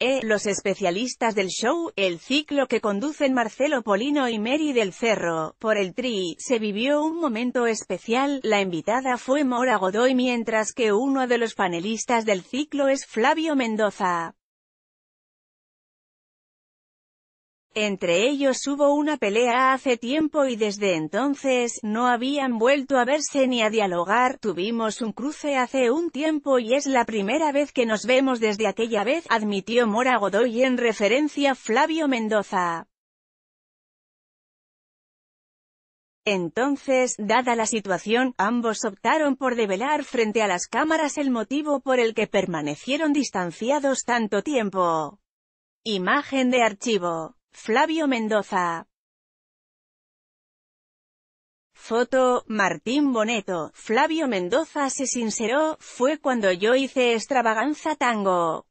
E. Los especialistas del show, el ciclo que conducen Marcelo Polino y Mary del Cerro, por el tri, se vivió un momento especial, la invitada fue Mora Godoy mientras que uno de los panelistas del ciclo es Flavio Mendoza. Entre ellos hubo una pelea hace tiempo y desde entonces, no habían vuelto a verse ni a dialogar, tuvimos un cruce hace un tiempo y es la primera vez que nos vemos desde aquella vez, admitió Mora Godoy en referencia a Flavio Mendoza. Entonces, dada la situación, ambos optaron por develar frente a las cámaras el motivo por el que permanecieron distanciados tanto tiempo. Imagen de archivo Flavio Mendoza. Foto, Martín Boneto, Flavio Mendoza se sinceró, fue cuando yo hice extravaganza tango.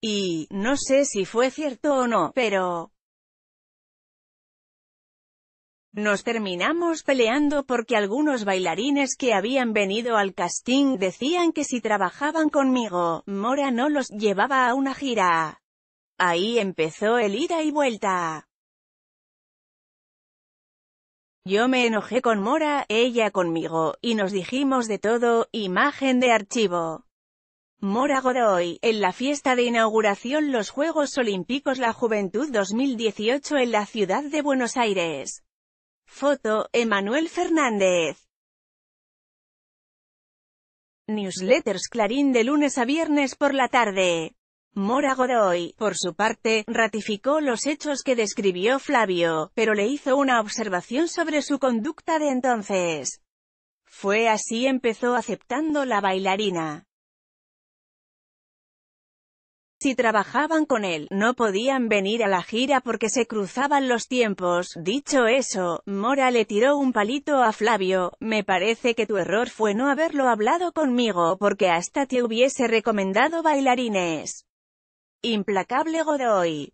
Y, no sé si fue cierto o no, pero... Nos terminamos peleando porque algunos bailarines que habían venido al casting decían que si trabajaban conmigo, Mora no los llevaba a una gira. Ahí empezó el ida y vuelta. Yo me enojé con Mora, ella conmigo, y nos dijimos de todo, imagen de archivo. Mora Godoy, en la fiesta de inauguración los Juegos Olímpicos La Juventud 2018 en la ciudad de Buenos Aires. Foto, Emanuel Fernández. Newsletters Clarín de lunes a viernes por la tarde. Mora Goroy, por su parte, ratificó los hechos que describió Flavio, pero le hizo una observación sobre su conducta de entonces. Fue así empezó aceptando la bailarina. Si trabajaban con él, no podían venir a la gira porque se cruzaban los tiempos. Dicho eso, Mora le tiró un palito a Flavio, me parece que tu error fue no haberlo hablado conmigo porque hasta te hubiese recomendado bailarines. Implacable Godoy.